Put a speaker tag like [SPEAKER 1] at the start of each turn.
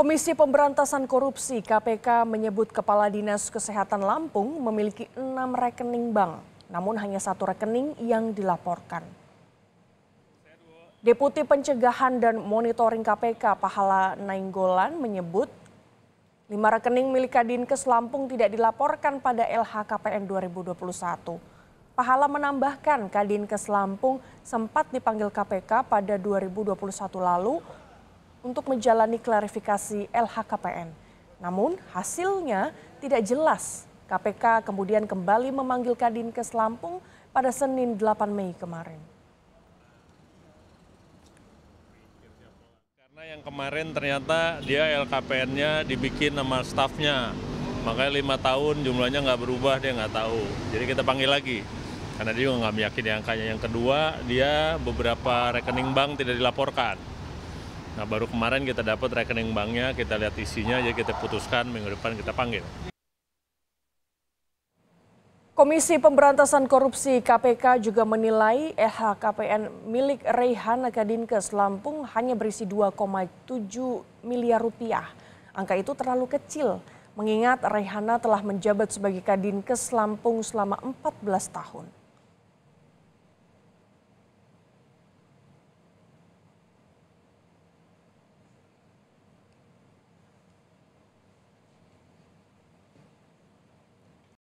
[SPEAKER 1] Komisi Pemberantasan Korupsi KPK menyebut Kepala Dinas Kesehatan Lampung memiliki enam rekening bank, namun hanya satu rekening yang dilaporkan. Deputi Pencegahan dan Monitoring KPK Pahala Nainggolan menyebut lima rekening milik Kadinkes Lampung tidak dilaporkan pada LHKPN 2021. Pahala menambahkan Kadinkes Lampung sempat dipanggil KPK pada 2021 lalu untuk menjalani klarifikasi LHKPN. Namun hasilnya tidak jelas. KPK kemudian kembali memanggil Kadin ke Selampung pada Senin 8 Mei kemarin.
[SPEAKER 2] Karena yang kemarin ternyata dia LKPN-nya dibikin sama stafnya. Makanya lima tahun jumlahnya nggak berubah, dia nggak tahu. Jadi kita panggil lagi karena dia juga nggak meyakini angkanya. Yang kedua, dia beberapa rekening bank tidak dilaporkan. Nah baru kemarin kita dapat rekening banknya, kita lihat isinya, jadi ya kita putuskan minggu depan kita panggil.
[SPEAKER 1] Komisi Pemberantasan Korupsi KPK juga menilai LHKPN e milik Rehan Akadinkes Lampung hanya berisi 2,7 miliar rupiah. Angka itu terlalu kecil, mengingat Rehana telah menjabat sebagai Kadinkes Lampung selama 14 tahun.